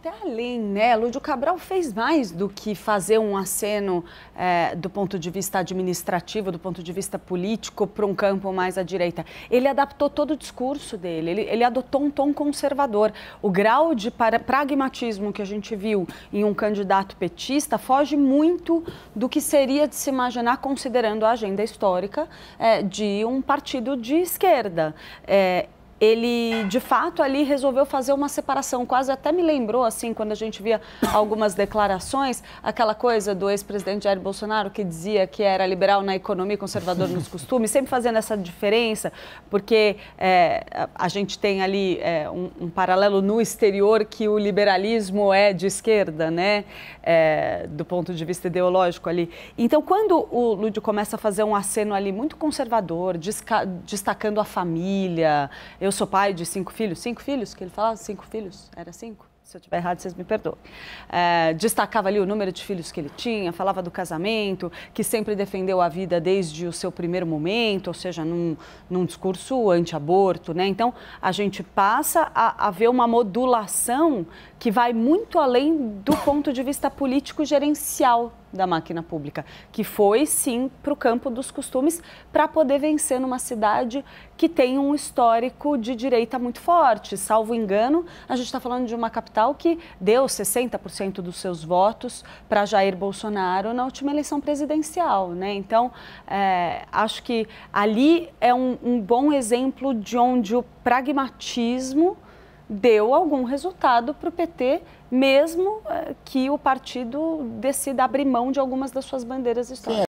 até além, né? Lúdio Cabral fez mais do que fazer um aceno é, do ponto de vista administrativo, do ponto de vista político, para um campo mais à direita. Ele adaptou todo o discurso dele, ele, ele adotou um tom conservador. O grau de para, pragmatismo que a gente viu em um candidato petista foge muito do que seria de se imaginar considerando a agenda histórica é, de um partido de esquerda. É, ele de fato ali resolveu fazer uma separação. Quase até me lembrou, assim, quando a gente via algumas declarações, aquela coisa do ex-presidente Jair Bolsonaro que dizia que era liberal na economia e conservador nos costumes, sempre fazendo essa diferença, porque é, a gente tem ali é, um, um, paralelo no exterior que o liberalismo é de esquerda, né? É, do ponto de vista ideológico ali. Então, quando o Lúdio começa a fazer um aceno ali muito conservador, destacando a família, eu eu sou pai de cinco filhos. Cinco filhos? Que ele falava? Cinco filhos? Era cinco? se eu estiver errado, vocês me perdoem. É, destacava ali o número de filhos que ele tinha, falava do casamento, que sempre defendeu a vida desde o seu primeiro momento, ou seja, num, num discurso anti-aborto, né? Então, a gente passa a, a, ver uma modulação que vai muito além do ponto de vista político gerencial da máquina pública, que foi sim para o campo dos costumes para poder vencer numa cidade que tem um histórico de direita muito forte. Salvo engano, a gente está falando de uma capital que deu 60% dos seus votos para Jair Bolsonaro na última eleição presidencial. Né? Então, é, acho que ali é um, um bom exemplo de onde o pragmatismo deu algum resultado para o PT, mesmo eh, que o partido decida abrir mão de algumas das suas bandeiras históricas.